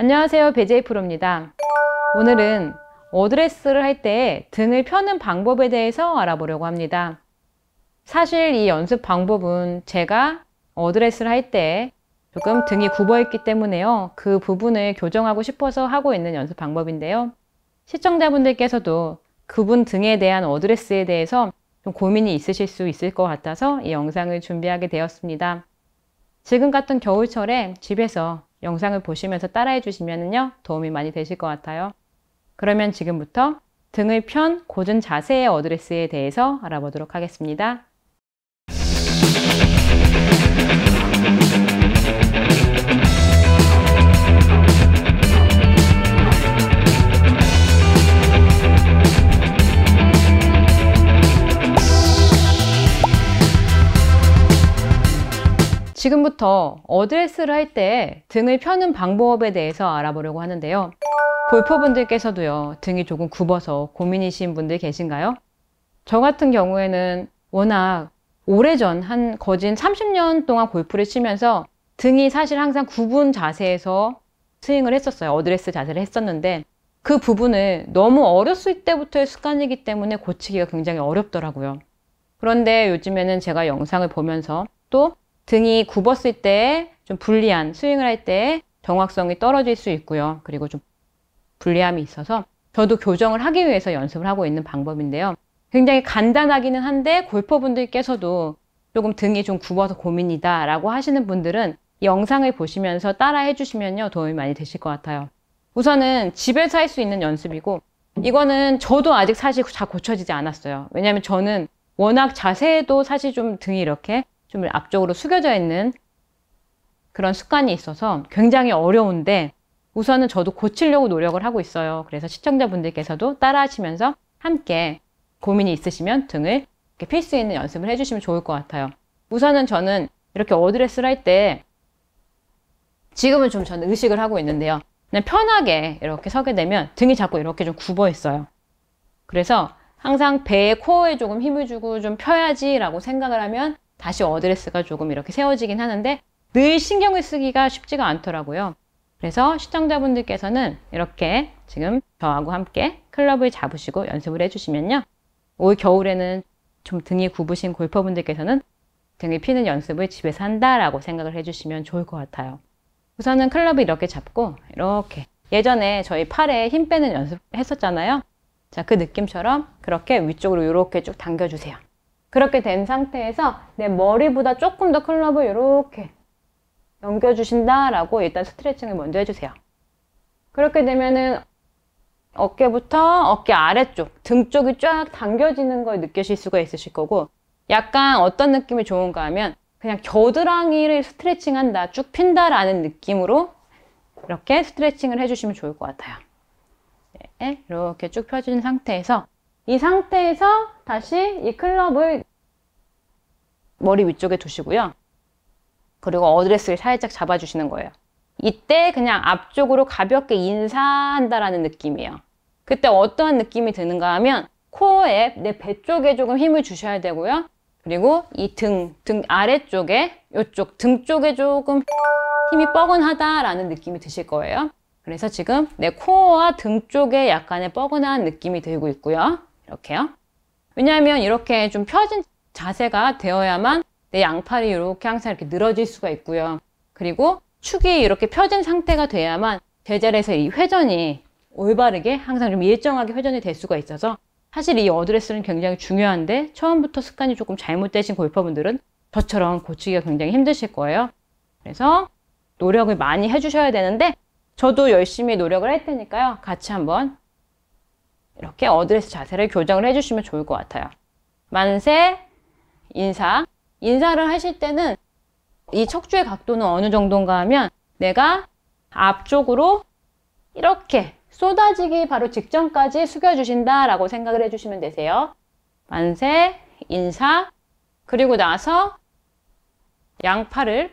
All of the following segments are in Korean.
안녕하세요 베제이 프로입니다 오늘은 어드레스를 할 때 등을 펴는 방법에 대해서 알아보려고 합니다 사실 이 연습 방법은 제가 어드레스를 할 때 조금 등이 굽어 있기 때문에요 그 부분을 교정하고 싶어서 하고 있는 연습 방법인데요 시청자분들께서도 그분 등에 대한 어드레스에 대해서 좀 고민이 있으실 수 있을 것 같아서 이 영상을 준비하게 되었습니다 지금 같은 겨울철에 집에서 영상을 보시면서 따라해 주시면요 도움이 많이 되실 것 같아요. 그러면 지금부터 등을 편 고준 자세의 어드레스에 대해서 알아보도록 하겠습니다. 지금부터 어드레스를 할 때 등을 펴는 방법에 대해서 알아보려고 하는데요. 골퍼분들께서도요, 등이 조금 굽어서 고민이신 분들 계신가요? 저 같은 경우에는 워낙 오래전 한 거진 30년 동안 골프를 치면서 등이 사실 항상 구분 자세에서 스윙을 했었어요. 어드레스 자세를 했었는데 그 부분을 너무 어렸을 때부터의 습관이기 때문에 고치기가 굉장히 어렵더라고요. 그런데 요즘에는 제가 영상을 보면서 또 등이 굽었을 때 좀 불리한 스윙을 할 때 정확성이 떨어질 수 있고요. 그리고 좀 불리함이 있어서 저도 교정을 하기 위해서 연습을 하고 있는 방법인데요. 굉장히 간단하기는 한데 골퍼분들께서도 조금 등이 좀 굽어서 고민이다 라고 하시는 분들은 영상을 보시면서 따라 해주시면요 도움이 많이 되실 것 같아요 우선은 집에서 할 수 있는 연습이고 이거는 저도 아직 사실 잘 고쳐지지 않았어요 왜냐면 하 저는 워낙 자세도 사실 좀 등이 이렇게 좀 앞쪽으로 숙여져 있는 그런 습관이 있어서 굉장히 어려운데 우선은 저도 고치려고 노력을 하고 있어요. 그래서 시청자분들께서도 따라하시면서 함께 고민이 있으시면 등을 이렇게 필 수 있는 연습을 해주시면 좋을 것 같아요. 우선은 저는 이렇게 어드레스를 할 때 지금은 좀 저는 의식을 하고 있는데요. 그냥 편하게 이렇게 서게 되면 등이 자꾸 이렇게 좀 굽어 있어요. 그래서 항상 배에 코어에 조금 힘을 주고 좀 펴야지라고 생각을 하면 다시 어드레스가 조금 이렇게 세워지긴 하는데 늘 신경을 쓰기가 쉽지가 않더라고요. 그래서 시청자분들께서는 이렇게 지금 저하고 함께 클럽을 잡으시고 연습을 해주시면요. 올 겨울에는 좀 등이 굽으신 골퍼분들께서는 등이 피는 연습을 집에서 한다라고 생각을 해주시면 좋을 것 같아요. 우선은 클럽을 이렇게 잡고 이렇게 예전에 저희 팔에 힘 빼는 연습 했었잖아요. 자, 그 느낌처럼 그렇게 위쪽으로 이렇게 쭉 당겨주세요. 그렇게 된 상태에서 내 머리보다 조금 더 클럽을 이렇게 넘겨주신다라고 일단 스트레칭을 먼저 해주세요. 그렇게 되면은 어깨부터 어깨 아래쪽, 등 쪽이 쫙 당겨지는 걸 느끼실 수가 있으실 거고 약간 어떤 느낌이 좋은가 하면 그냥 겨드랑이를 스트레칭한다, 쭉 핀다라는 느낌으로 이렇게 스트레칭을 해주시면 좋을 것 같아요. 네, 이렇게 쭉 펴진 상태에서 이 상태에서 다시 이 클럽을 머리 위쪽에 두시고요. 그리고 어드레스를 살짝 잡아주시는 거예요. 이때 그냥 앞쪽으로 가볍게 인사한다라는 느낌이에요. 그때 어떠한 느낌이 드는가 하면 코에 어내배 쪽에 조금 힘을 주셔야 되고요. 그리고 이 등, 등 아래쪽에 이쪽 등 쪽에 조금 힘이 뻐근하다라는 느낌이 드실 거예요. 그래서 지금 내 코어와 등 쪽에 약간의 뻐근한 느낌이 들고 있고요. 이렇게요. 왜냐하면 이렇게 좀 펴진 자세가 되어야만 내 양팔이 이렇게 항상 이렇게 늘어질 수가 있고요. 그리고 축이 이렇게 펴진 상태가 돼야만 제자리에서 이 회전이 올바르게 항상 좀 일정하게 회전이 될 수가 있어서 사실 이 어드레스는 굉장히 중요한데 처음부터 습관이 조금 잘못되신 골퍼분들은 저처럼 고치기가 굉장히 힘드실 거예요. 그래서 노력을 많이 해주셔야 되는데 저도 열심히 노력을 할 테니까요. 같이 한번 이렇게 어드레스 자세를 교정을 해주시면 좋을 것 같아요. 만세, 인사. 인사를 하실 때는 이 척추의 각도는 어느 정도인가 하면 내가 앞쪽으로 이렇게 쏟아지기 바로 직전까지 숙여주신다라고 생각을 해주시면 되세요. 만세, 인사, 그리고 나서 양팔을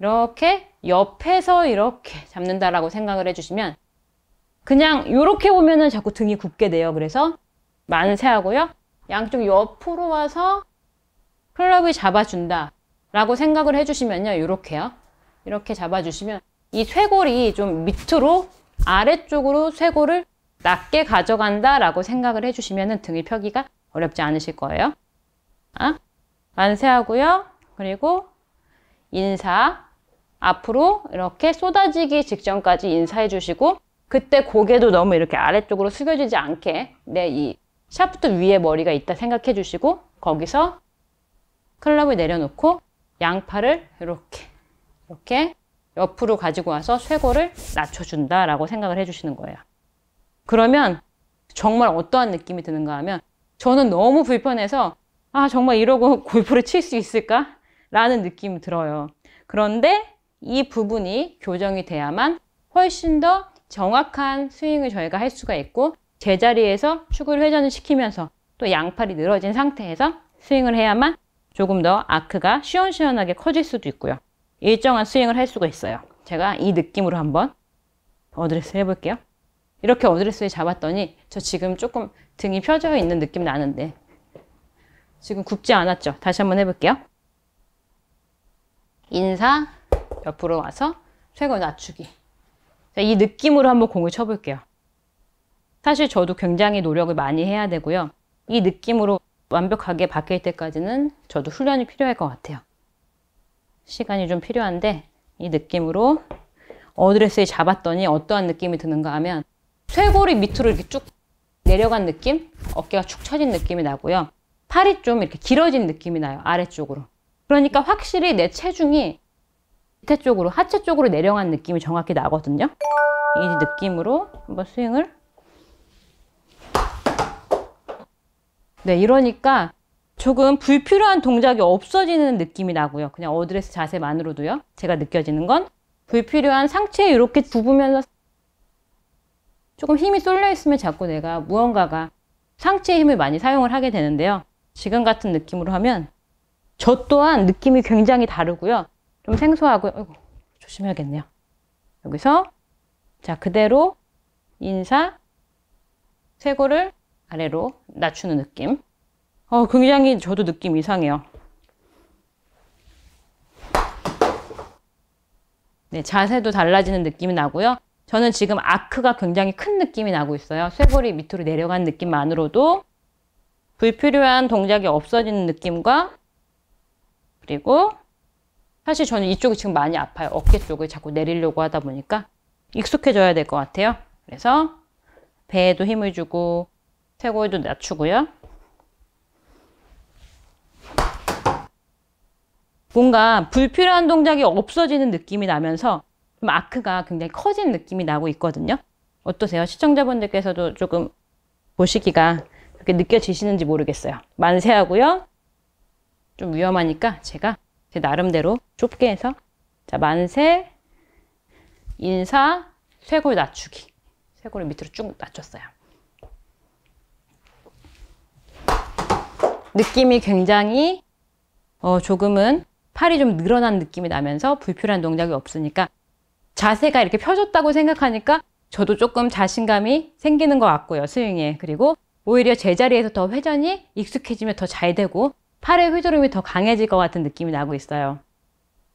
이렇게 옆에서 이렇게 잡는다라고 생각을 해주시면 그냥 이렇게 보면은 자꾸 등이 굽게 돼요. 그래서 만세 하고요. 양쪽 옆으로 와서 클럽을 잡아준다 라고 생각을 해주시면요. 이렇게요. 이렇게 잡아주시면 이 쇄골이 좀 밑으로 아래쪽으로 쇄골을 낮게 가져간다 라고 생각을 해주시면 등이 펴기가 어렵지 않으실 거예요. 아? 만세하고요. 그리고 인사 앞으로 이렇게 쏟아지기 직전까지 인사해 주시고 그때 고개도 너무 이렇게 아래쪽으로 숙여지지 않게 내이 네, 샤프트 위에 머리가 있다 생각해 주시고 거기서 클럽을 내려놓고 양팔을 이렇게 이렇게 옆으로 가지고 와서 쇄골을 낮춰준다라고 생각을 해주시는 거예요. 그러면 정말 어떠한 느낌이 드는가 하면 저는 너무 불편해서 아 정말 이러고 골프를 칠 수 있을까? 라는 느낌이 들어요. 그런데 이 부분이 교정이 돼야만 훨씬 더 정확한 스윙을 저희가 할 수가 있고 제자리에서 축을 회전을 시키면서 또 양팔이 늘어진 상태에서 스윙을 해야만 조금 더 아크가 시원시원하게 커질 수도 있고요. 일정한 스윙을 할 수가 있어요. 제가 이 느낌으로 한번 어드레스 해볼게요. 이렇게 어드레스에 잡았더니 저 지금 조금 등이 펴져 있는 느낌 나는데 지금 굽지 않았죠? 다시 한번 해볼게요. 인사 옆으로 와서 쇄골 낮추기 자, 이 느낌으로 한번 공을 쳐볼게요. 사실 저도 굉장히 노력을 많이 해야 되고요. 이 느낌으로 완벽하게 바뀔 때까지는 저도 훈련이 필요할 것 같아요. 시간이 좀 필요한데 이 느낌으로 어드레스에 잡았더니 어떠한 느낌이 드는가 하면 쇄골이 밑으로 이렇게 쭉 내려간 느낌? 어깨가 축 처진 느낌이 나고요. 팔이 좀 이렇게 길어진 느낌이 나요. 아래쪽으로. 그러니까 확실히 내 체중이 밑에 쪽으로 하체 쪽으로 내려간 느낌이 정확히 나거든요 이 느낌으로 한번 스윙을 네 이러니까 조금 불필요한 동작이 없어지는 느낌이 나고요 그냥 어드레스 자세만으로도요 제가 느껴지는 건 불필요한 상체 이렇게 굽으면서 조금 힘이 쏠려 있으면 자꾸 내가 무언가가 상체의 힘을 많이 사용을 하게 되는데요 지금 같은 느낌으로 하면 저 또한 느낌이 굉장히 다르고요 좀 생소하고, 어이구, 조심해야겠네요. 여기서, 자, 그대로 인사, 쇄골을 아래로 낮추는 느낌. 어, 굉장히 저도 느낌 이상해요. 네, 자세도 달라지는 느낌이 나고요. 저는 지금 아크가 굉장히 큰 느낌이 나고 있어요. 쇄골이 밑으로 내려간 느낌만으로도 불필요한 동작이 없어지는 느낌과 그리고 사실 저는 이쪽이 지금 많이 아파요. 어깨 쪽을 자꾸 내리려고 하다 보니까 익숙해져야 될 것 같아요. 그래서 배에도 힘을 주고 쇄골도 낮추고요. 뭔가 불필요한 동작이 없어지는 느낌이 나면서 좀 아크가 굉장히 커진 느낌이 나고 있거든요. 어떠세요? 시청자분들께서도 조금 보시기가 그렇게 느껴지시는지 모르겠어요. 만세하고요. 좀 위험하니까 제가 제 나름대로 좁게 해서 자 만세, 인사, 쇄골 낮추기 쇄골을 밑으로 쭉 낮췄어요 느낌이 굉장히 어, 조금은 팔이 좀 늘어난 느낌이 나면서 불필요한 동작이 없으니까 자세가 이렇게 펴졌다고 생각하니까 저도 조금 자신감이 생기는 것 같고요 스윙에 그리고 오히려 제자리에서 더 회전이 익숙해지면 더 잘 되고 팔의 휘두름이 더 강해질 것 같은 느낌이 나고 있어요.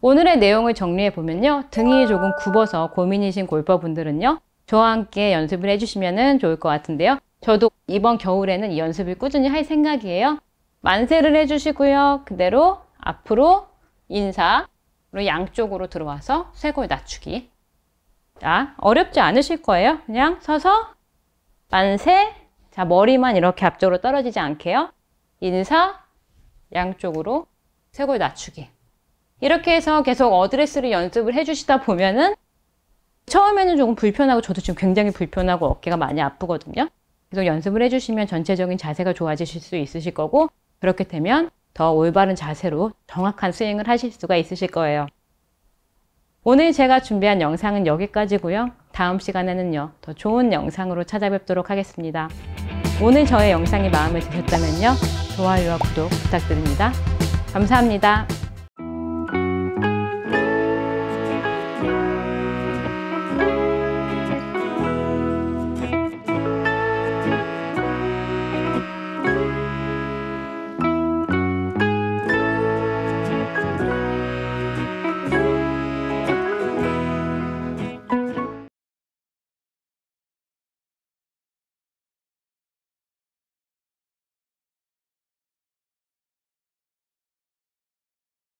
오늘의 내용을 정리해 보면요. 등이 조금 굽어서 고민이신 골퍼분들은요. 저와 함께 연습을 해주시면 좋을 것 같은데요. 저도 이번 겨울에는 이 연습을 꾸준히 할 생각이에요. 만세를 해주시고요. 그대로 앞으로 인사로 양쪽으로 들어와서 쇄골 낮추기. 자, 어렵지 않으실 거예요. 그냥 서서 만세. 자, 머리만 이렇게 앞쪽으로 떨어지지 않게요. 인사, 양쪽으로 쇄골 낮추기 이렇게 해서 계속 어드레스를 연습을 해주시다 보면은 처음에는 조금 불편하고 저도 지금 굉장히 불편하고 어깨가 많이 아프거든요 계속 연습을 해주시면 전체적인 자세가 좋아지실 수 있으실 거고 그렇게 되면 더 올바른 자세로 정확한 스윙을 하실 수가 있으실 거예요 오늘 제가 준비한 영상은 여기까지고요 다음 시간에는요 더 좋은 영상으로 찾아뵙도록 하겠습니다 오늘 저의 영상이 마음에 드셨다면요. 좋아요와 구독 부탁드립니다. 감사합니다.